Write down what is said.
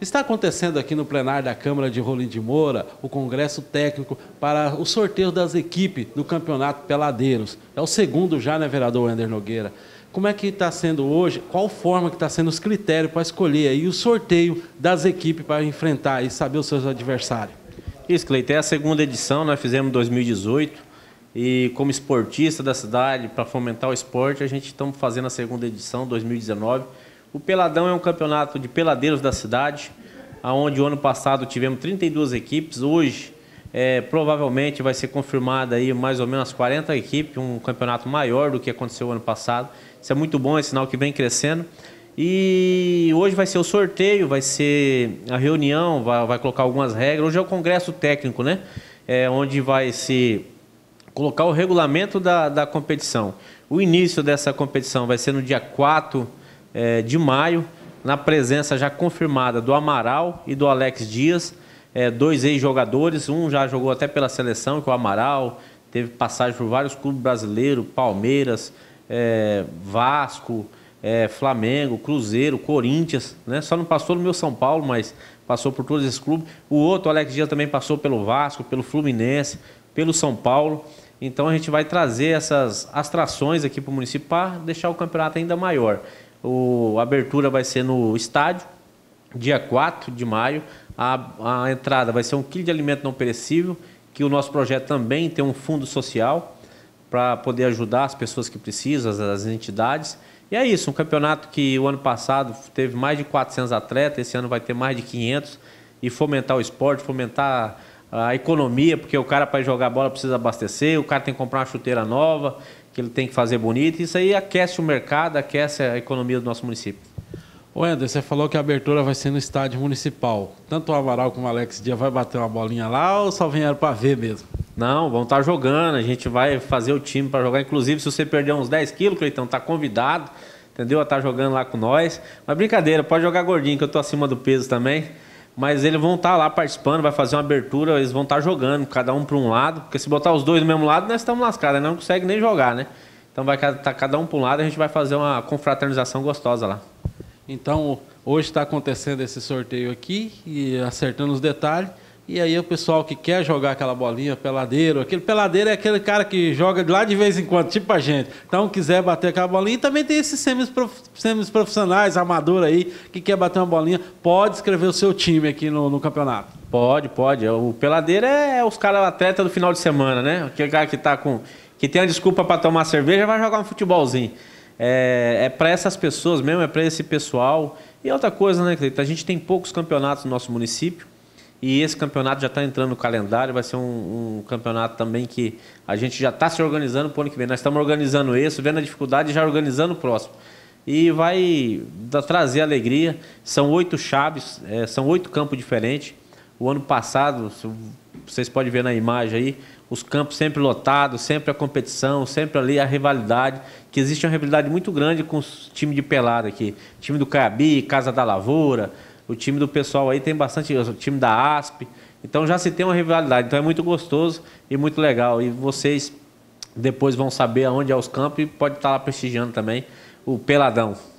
Está acontecendo aqui no plenário da Câmara de Rolim de Moura o Congresso Técnico para o sorteio das equipes do Campeonato Peladeiros. É o segundo já, né, vereador Ender Nogueira? Como é que está sendo hoje? Qual forma que está sendo os critérios para escolher aí o sorteio das equipes para enfrentar e saber os seus adversários? Isso, Cleiton, é a segunda edição, nós fizemos em 2018. E como esportista da cidade, para fomentar o esporte, a gente está fazendo a segunda edição, 2019 o Peladão é um campeonato de peladeiros da cidade, aonde o ano passado tivemos 32 equipes, hoje é, provavelmente vai ser confirmada aí mais ou menos 40 equipes, um campeonato maior do que aconteceu ano passado. Isso é muito bom, é sinal que vem crescendo. E hoje vai ser o sorteio, vai ser a reunião, vai, vai colocar algumas regras. Hoje é o congresso técnico, né? É, onde vai se colocar o regulamento da, da competição. O início dessa competição vai ser no dia 4 é, de maio, na presença já confirmada do Amaral e do Alex Dias, é, dois ex-jogadores. Um já jogou até pela seleção, que é o Amaral, teve passagem por vários clubes brasileiros, Palmeiras, é, Vasco, é, Flamengo, Cruzeiro, Corinthians, né? Só não passou no meu São Paulo, mas passou por todos esses clubes. O outro, o Alex Dias, também passou pelo Vasco, pelo Fluminense, pelo São Paulo. Então a gente vai trazer essas atrações aqui para o município para deixar o campeonato ainda maior. O, a abertura vai ser no estádio, dia 4 de maio. A, a entrada vai ser um quilo de alimento não perecível, que o nosso projeto também tem um fundo social para poder ajudar as pessoas que precisam, as, as, entidades. E é isso, um campeonato que o ano passado teve mais de 400 atletas, esse ano vai ter mais de 500. E fomentar o esporte, fomentar a economia, porque o cara para jogar bola precisa abastecer, o cara tem que comprar uma chuteira nova, que ele tem que fazer bonito. Isso aí aquece o mercado, aquece a economia do nosso município. Ô Ender, você falou que a abertura vai ser no estádio municipal. Tanto o Amaral como o Alex Dia vai bater uma bolinha lá ou só vieram para ver mesmo? Não, vão estar tá jogando, a gente vai fazer o time para jogar. Inclusive, se você perder uns 10 quilos, Cleitão, tá convidado, entendeu? A estar tá jogando lá com nós. Mas brincadeira, pode jogar gordinho, que eu tô acima do peso também. Mas eles vão estar tá lá participando, vai fazer uma abertura, eles vão estar tá jogando, cada um para um lado. Porque se botar os dois do mesmo lado, nós estamos lascados, né? não consegue nem jogar, né? Então vai estar tá cada um para um lado, a gente vai fazer uma confraternização gostosa lá. Então, hoje está acontecendo esse sorteio aqui e acertando os detalhes. E aí o pessoal que quer jogar aquela bolinha, peladeiro, aquele peladeiro é aquele cara que joga lá de vez em quando, tipo a gente. Então quiser bater aquela bolinha. E também tem esses semis profissionais, amador aí, que quer bater uma bolinha, pode escrever o seu time aqui no, no campeonato. Pode, pode. É, o peladeiro é, é os caras atleta do final de semana, né? Aquele cara que tá com. que tem a desculpa para tomar cerveja, vai jogar um futebolzinho. É, é para essas pessoas mesmo, é para esse pessoal. E outra coisa, né, A gente tem poucos campeonatos no nosso município. E esse campeonato já está entrando no calendário, vai ser um, um, campeonato também que a gente já está se organizando para o ano que vem. Nós estamos organizando esse, vendo a dificuldade e já organizando o próximo. E vai trazer alegria. São oito chaves, é, são oito campos diferentes. O ano passado, vocês podem ver na imagem aí, os campos sempre lotados, sempre a competição, sempre ali a rivalidade, que existe uma rivalidade muito grande com os times de pelada aqui. Time do Caiabi, Casa da Lavoura, o time do pessoal aí tem bastante, o time da ASP. Então já se tem uma rivalidade. Então é muito gostoso e muito legal. E vocês depois vão saber aonde é os campos e pode estar tá lá prestigiando também o Peladão.